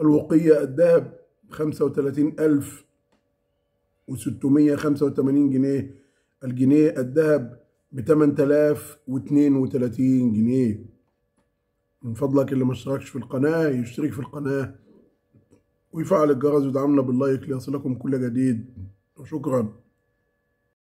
الوقية الذهب 35685 جنيه الجنيه الذهب ب وتلاتين جنيه من فضلك اللي ما اشتركش في القناة يشترك في القناة ويفعل الجرس ويدعمنا باللايك ليصلكم كل جديد وشكرا